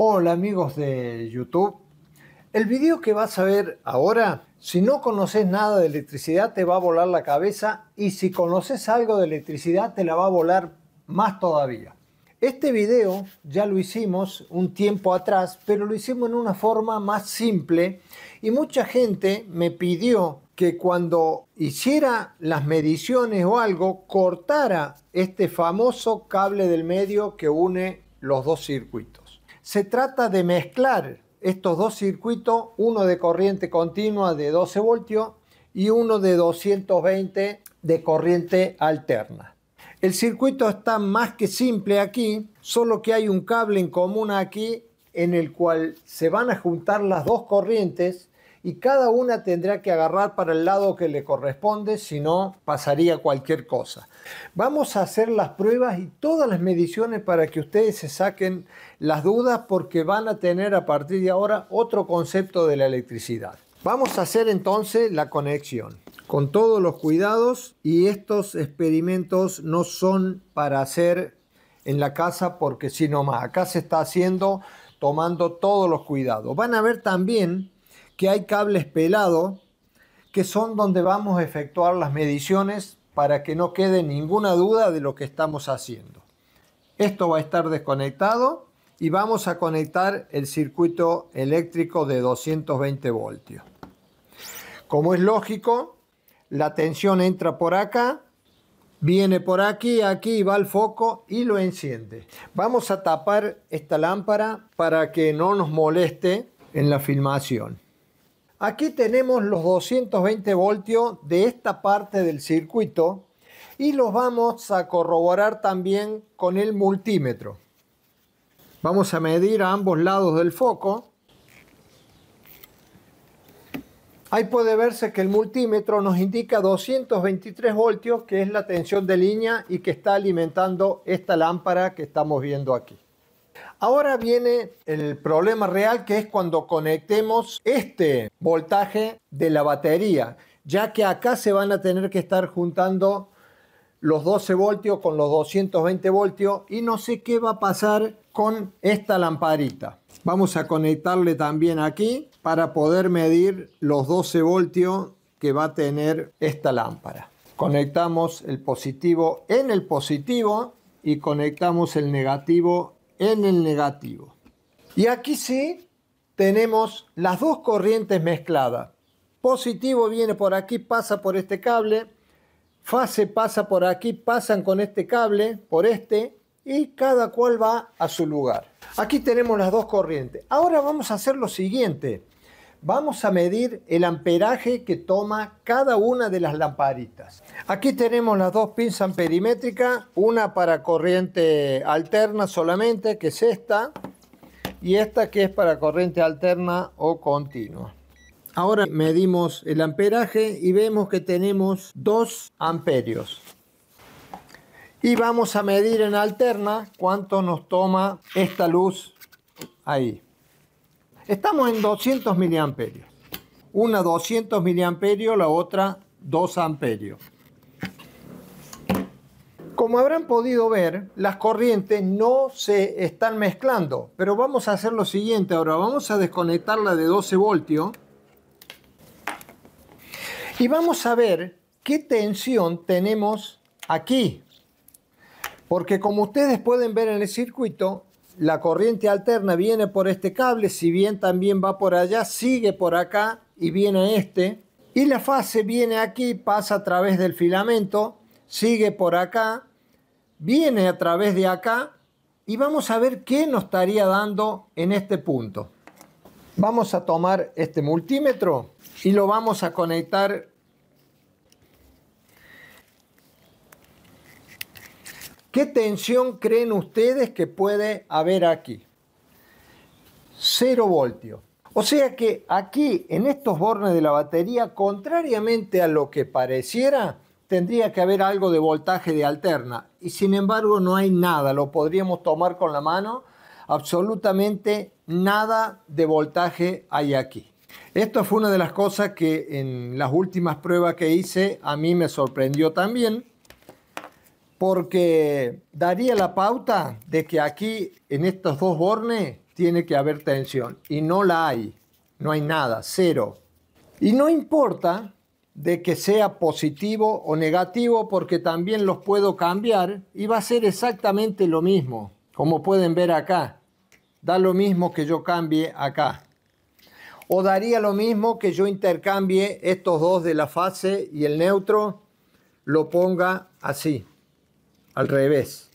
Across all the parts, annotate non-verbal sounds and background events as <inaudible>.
Hola amigos de YouTube. El video que vas a ver ahora, si no conoces nada de electricidad te va a volar la cabeza y si conoces algo de electricidad te la va a volar más todavía. Este video ya lo hicimos un tiempo atrás, pero lo hicimos en una forma más simple y mucha gente me pidió que cuando hiciera las mediciones o algo, cortara este famoso cable del medio que une los dos circuitos se trata de mezclar estos dos circuitos, uno de corriente continua de 12 voltios y uno de 220 de corriente alterna. El circuito está más que simple aquí, solo que hay un cable en común aquí en el cual se van a juntar las dos corrientes y cada una tendrá que agarrar para el lado que le corresponde, si no pasaría cualquier cosa. Vamos a hacer las pruebas y todas las mediciones para que ustedes se saquen las dudas porque van a tener a partir de ahora otro concepto de la electricidad. Vamos a hacer entonces la conexión con todos los cuidados y estos experimentos no son para hacer en la casa porque si no más, acá se está haciendo tomando todos los cuidados. Van a ver también que hay cables pelados, que son donde vamos a efectuar las mediciones para que no quede ninguna duda de lo que estamos haciendo. Esto va a estar desconectado y vamos a conectar el circuito eléctrico de 220 voltios. Como es lógico, la tensión entra por acá, viene por aquí, aquí va el foco y lo enciende. Vamos a tapar esta lámpara para que no nos moleste en la filmación. Aquí tenemos los 220 voltios de esta parte del circuito y los vamos a corroborar también con el multímetro. Vamos a medir a ambos lados del foco. Ahí puede verse que el multímetro nos indica 223 voltios, que es la tensión de línea y que está alimentando esta lámpara que estamos viendo aquí. Ahora viene el problema real que es cuando conectemos este voltaje de la batería, ya que acá se van a tener que estar juntando los 12 voltios con los 220 voltios y no sé qué va a pasar con esta lamparita. Vamos a conectarle también aquí para poder medir los 12 voltios que va a tener esta lámpara. Conectamos el positivo en el positivo y conectamos el negativo en el negativo. Y aquí sí tenemos las dos corrientes mezcladas. Positivo viene por aquí, pasa por este cable. Fase pasa por aquí, pasan con este cable, por este, y cada cual va a su lugar. Aquí tenemos las dos corrientes. Ahora vamos a hacer lo siguiente vamos a medir el amperaje que toma cada una de las lamparitas. Aquí tenemos las dos pinzas amperimétricas, una para corriente alterna solamente, que es esta, y esta que es para corriente alterna o continua. Ahora medimos el amperaje y vemos que tenemos dos amperios. Y vamos a medir en alterna cuánto nos toma esta luz ahí. Estamos en 200 miliamperios. Una 200 miliamperios, la otra 2 amperios. Como habrán podido ver, las corrientes no se están mezclando, pero vamos a hacer lo siguiente ahora. Vamos a desconectarla de 12 voltios y vamos a ver qué tensión tenemos aquí. Porque como ustedes pueden ver en el circuito, la corriente alterna viene por este cable, si bien también va por allá, sigue por acá y viene a este. Y la fase viene aquí, pasa a través del filamento, sigue por acá, viene a través de acá y vamos a ver qué nos estaría dando en este punto. Vamos a tomar este multímetro y lo vamos a conectar ¿Qué tensión creen ustedes que puede haber aquí? Cero voltios. O sea que aquí, en estos bornes de la batería, contrariamente a lo que pareciera, tendría que haber algo de voltaje de alterna. Y sin embargo no hay nada, lo podríamos tomar con la mano. Absolutamente nada de voltaje hay aquí. Esto fue una de las cosas que en las últimas pruebas que hice a mí me sorprendió también porque daría la pauta de que aquí, en estos dos bornes, tiene que haber tensión. Y no la hay, no hay nada, cero. Y no importa de que sea positivo o negativo, porque también los puedo cambiar y va a ser exactamente lo mismo, como pueden ver acá. Da lo mismo que yo cambie acá. O daría lo mismo que yo intercambie estos dos de la fase y el neutro lo ponga así al revés.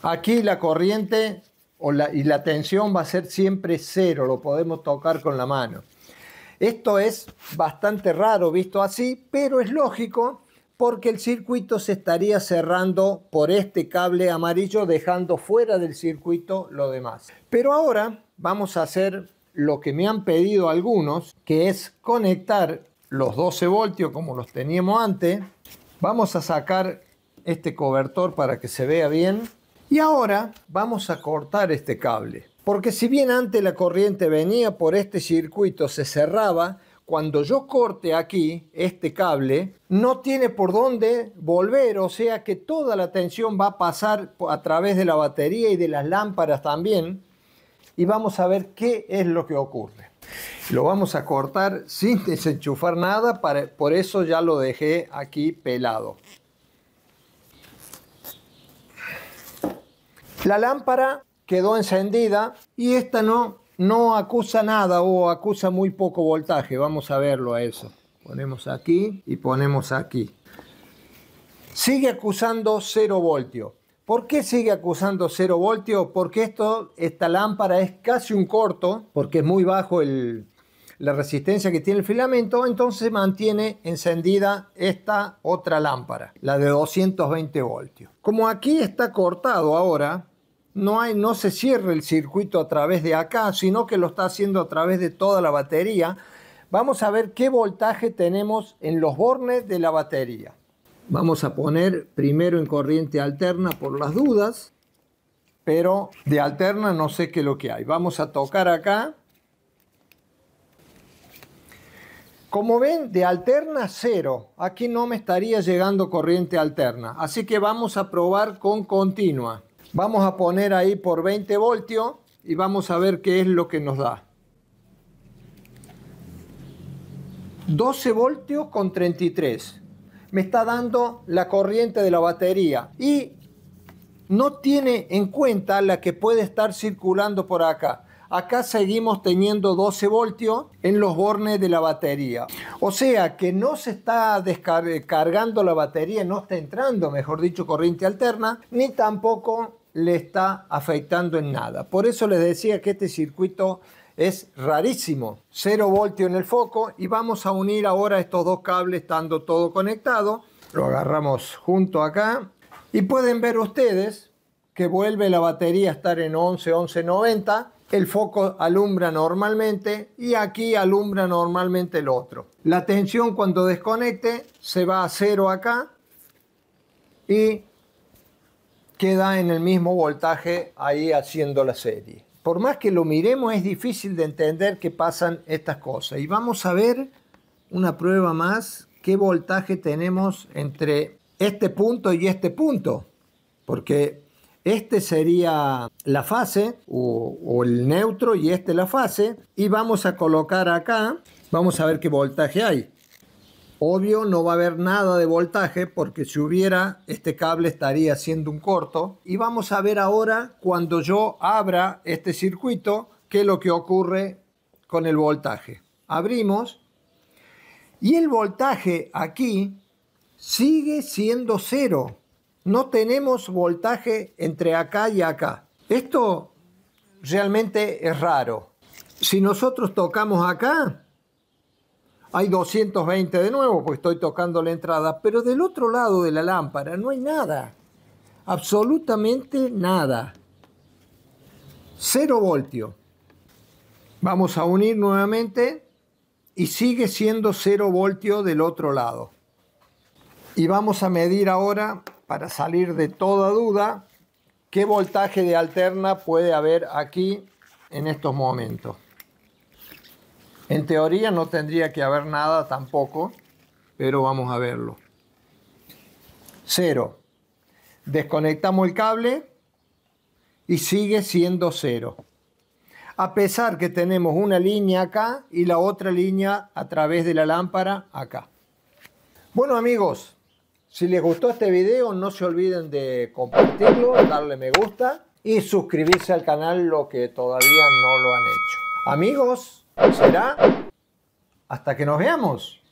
Aquí la corriente y la tensión va a ser siempre cero, lo podemos tocar con la mano. Esto es bastante raro visto así, pero es lógico porque el circuito se estaría cerrando por este cable amarillo dejando fuera del circuito lo demás. Pero ahora vamos a hacer lo que me han pedido algunos, que es conectar los 12 voltios como los teníamos antes Vamos a sacar este cobertor para que se vea bien. Y ahora vamos a cortar este cable. Porque si bien antes la corriente venía por este circuito, se cerraba, cuando yo corte aquí este cable, no tiene por dónde volver, o sea que toda la tensión va a pasar a través de la batería y de las lámparas también. Y vamos a ver qué es lo que ocurre. Lo vamos a cortar sin <laughs> desenchufar nada, para, por eso ya lo dejé aquí pelado. La lámpara quedó encendida y esta no, no acusa nada o acusa muy poco voltaje. Vamos a verlo a eso. Ponemos aquí y ponemos aquí. Sigue acusando 0 voltios. ¿Por qué sigue acusando 0 voltios? Porque esto, esta lámpara es casi un corto, porque es muy bajo el, la resistencia que tiene el filamento, entonces mantiene encendida esta otra lámpara, la de 220 voltios. Como aquí está cortado ahora, no, hay, no se cierra el circuito a través de acá, sino que lo está haciendo a través de toda la batería. Vamos a ver qué voltaje tenemos en los bornes de la batería. Vamos a poner primero en corriente alterna por las dudas, pero de alterna no sé qué es lo que hay. Vamos a tocar acá. Como ven, de alterna cero. Aquí no me estaría llegando corriente alterna. Así que vamos a probar con continua. Vamos a poner ahí por 20 voltios y vamos a ver qué es lo que nos da. 12 voltios con 33 me está dando la corriente de la batería y no tiene en cuenta la que puede estar circulando por acá. Acá seguimos teniendo 12 voltios en los bornes de la batería. O sea que no se está descargando la batería, no está entrando, mejor dicho, corriente alterna, ni tampoco le está afectando en nada. Por eso les decía que este circuito es rarísimo. 0 voltio en el foco y vamos a unir ahora estos dos cables estando todo conectado. Lo agarramos junto acá y pueden ver ustedes que vuelve la batería a estar en 11, 11, 90, El foco alumbra normalmente y aquí alumbra normalmente el otro. La tensión cuando desconecte se va a cero acá y queda en el mismo voltaje ahí haciendo la serie por más que lo miremos, es difícil de entender que pasan estas cosas. Y vamos a ver una prueba más, qué voltaje tenemos entre este punto y este punto, porque este sería la fase o, o el neutro y este la fase, y vamos a colocar acá, vamos a ver qué voltaje hay. Obvio, no va a haber nada de voltaje porque si hubiera, este cable estaría haciendo un corto. Y vamos a ver ahora cuando yo abra este circuito, qué es lo que ocurre con el voltaje. Abrimos y el voltaje aquí sigue siendo cero. No tenemos voltaje entre acá y acá. Esto realmente es raro. Si nosotros tocamos acá, hay 220 de nuevo, pues estoy tocando la entrada, pero del otro lado de la lámpara no hay nada, absolutamente nada. Cero voltio. Vamos a unir nuevamente y sigue siendo cero voltio del otro lado. Y vamos a medir ahora, para salir de toda duda, qué voltaje de alterna puede haber aquí en estos momentos. En teoría no tendría que haber nada tampoco, pero vamos a verlo. Cero. Desconectamos el cable y sigue siendo cero. A pesar que tenemos una línea acá y la otra línea a través de la lámpara acá. Bueno amigos, si les gustó este video no se olviden de compartirlo, darle me gusta y suscribirse al canal lo que todavía no lo han hecho. Amigos, será hasta que nos veamos.